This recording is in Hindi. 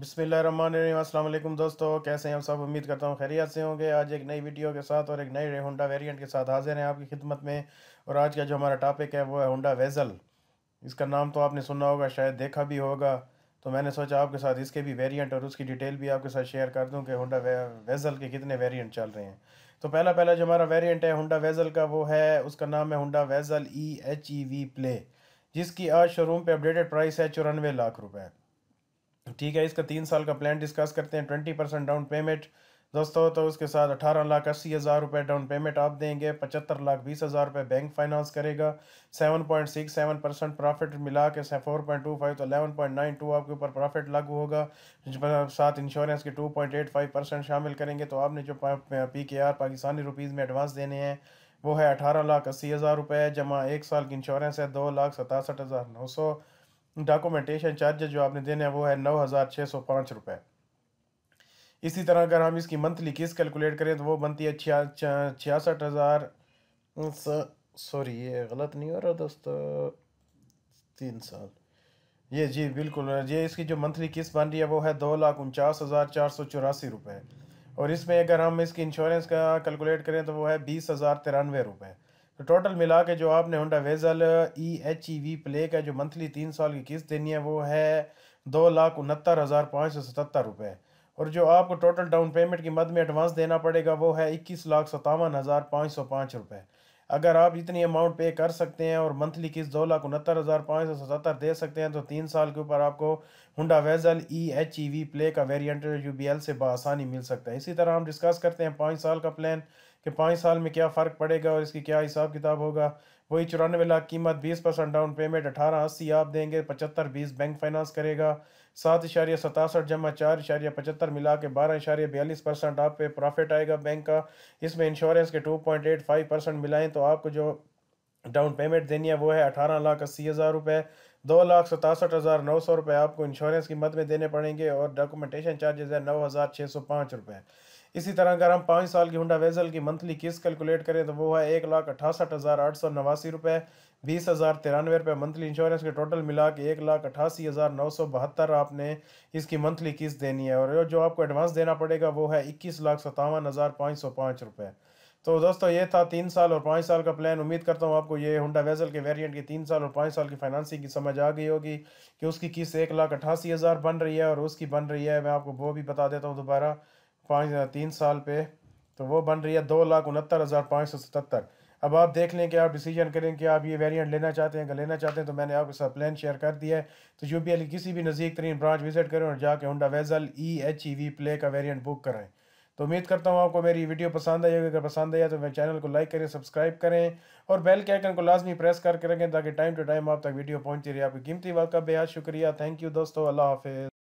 वालेकुम दोस्तों कैसे हैं आप सब उम्मीद करता हूँ खैरियत से होंगे आज एक नई वीडियो के साथ और एक नई रे होंडा वेरिएंट के साथ हाजिर हैं आपकी खिदमत में और आज का जो हमारा टॉपिक है वो है होंडा वेज़ल इसका नाम तो आपने सुना होगा शायद देखा भी होगा तो मैंने सोचा आपके साथ इसके भी वेरियंट और उसकी डिटेल भी आपके साथ शेयर कर दूँ कि होंडा वेज़ल के कितने वेरिएंट चल रहे हैं तो पहला पहला जो हमारा वेरियंट है होंडा वेज़ल का वो है उसका नाम है Honda Vezel E H E V play जिसकी आज शोरूम पे अपडेटेड प्राइस है चौरानवे लाख रुपये ठीक है इसका तीन साल का प्लान डिस्कस करते हैं ट्वेंटी परसेंट डाउन पेमेंट दोस्तों तो उसके साथ अठारह लाख अस्सी हज़ार रुपये डाउन पेमेंट आप देंगे पचहत्तर लाख बीस हज़ार रुपये बैंक फाइनेंस करेगा seven point six seven percent profit मिला के फोर पॉइंट टू फाइव तो अलेवन पॉइंट नाइन टू आपके ऊपर प्रॉफिट लागू होगा साथ इंश्योरेंस के two point eight five percent शामिल करेंगे तो आपने जो P K R Pakistani rupees में एडवांस देने हैं वो है अठारह लाख अस्सी हज़ार रुपये जमा एक साल की इंश्योरेंस है दो लाख सतासठ हज़ार नौ सौ डॉक्यूमेंटेशन चार्ज जो आपने देने हैं वो है नौ हज़ार छः सौ पाँच रुपये इसी तरह अगर हम इसकी मंथली किस्त कैलकुलेट करें तो वो बनती है छिया छियासठ हज़ार सॉरी ये गलत नहीं हो रहा दोस्तों तीन साल ये जी बिल्कुल ये इसकी जो मंथली किस्त बन रही है वो है दो लाख उनचास हज़ार चार सौ चौरासी रुपये और इसमें अगर हम इसकी इंश्योरेंस का कैलकुलेट करें तो वो है बीस हज़ार तिरानवे रुपये तो टोटल मिला के जो आपने Honda Vezel E H E V play का जो मंथली तीन साल की किस्त देनी है वो है दो लाख उनहत्तर हज़ार पाँच सौ सतहत्तर रुपये और जो आपको टोटल डाउन पेमेंट की मद में एडवांस देना पड़ेगा वो है इक्कीस लाख सतावन हज़ार पाँच सौ पाँच रुपये अगर आप इतनी अमाउंट पे कर सकते हैं और मंथली किस्त दो लाख उनहत्तर हज़ार पाँच सौ सतहत्तर दे सकते हैं तो तीन साल के ऊपर आपको Honda Vezel E H E V play का वेरियंट यू बी एल से बसानी मिल सकता है इसी तरह हम डिस्कस करते हैं पाँच साल का प्लान कि पाँच साल में क्या फ़र्क पड़ेगा और इसकी क्या हिसाब किताब होगा वही चौरानवे लाख कीमत बीस परसेंट डाउन पेमेंट अठारह अस्सी आप देंगे पचहत्तर बीस बैंक फाइनेंस करेगा सात इशारिया सतासठ जमा चार इशारिया पचहत्तर मिला के बारह इशारिया बयालीस परसेंट आप पे प्रॉफिट आएगा बैंक का इसमें इंश्योरेंस के two point eight five percent मिलाएं तो आपको जो डाउन पेमेंट देनी है वो है अठारह लाख अस्सी हज़ार रुपये दो लाख सतासठ हज़ार नौ सौ रुपये आपको इंश्योरेंस की मद में देने पड़ेंगे और डॉक्यूमेंटेशन चार्जेज़ है नौ हज़ार छः सौ पाँच रुपये इसी तरह अगर हम पाँच साल की हुंडा वेजल की मंथली किस्त कैलकुलेट करें तो वो है एक लाख अठासठ हज़ार आठ सौ नवासी रुपये बीस हज़ार तिरानवे रुपये मंथली इंश्योरेंस के टोटल मिला के एक लाख अठासी हज़ार नौ सौ बहत्तर आपने इसकी मंथली किस्त देनी है और जो आपको एडवांस देना पड़ेगा वो है इक्कीस लाख सत्तावन हज़ार पाँच सौ पाँच रुपये तो दोस्तों ये था तीन साल और पाँच साल का प्लान उम्मीद करता हूँ आपको ये होंडा वेजल के वेरिएंट की तीन साल और पाँच साल की फाइनेंसिंग की समझ आ गई होगी कि उसकी किस्त एक लाख अठासी हज़ार बन रही है और उसकी बन रही है मैं आपको वो भी बता देता हूँ दोबारा पाँच तीन साल पे तो वो बन रही है दो लाख उनहत्तर हज़ार पाँच सौ सतहत्तर अब आप देख लें कि आप डिसीजन करें कि आप ये वेरिएंट लेना चाहते हैं अगर लेना चाहते हैं तो मैंने आपके साथ प्लान शेयर कर दिया है तो यू की किसी भी नज़दीक तरीन ब्रांच विजिट करें और जाके Honda Vezel E H E V play का वेरिएंट बुक करें तो उम्मीद करता हूँ आपको मेरी वीडियो पसंद आई होगी अगर पसंद आया तो मेरे चैनल को लाइक करें सब्सक्राइब करें और बेल के आइकन को लाजमी प्रेस करके रखें ताकि टाइम टू टाइम आप तक वीडियो पहुँचती रही आपकी कीमती वक्त का बेहद शुक्रिया थैंक यू दोस्तों अल्लाह हाफिज़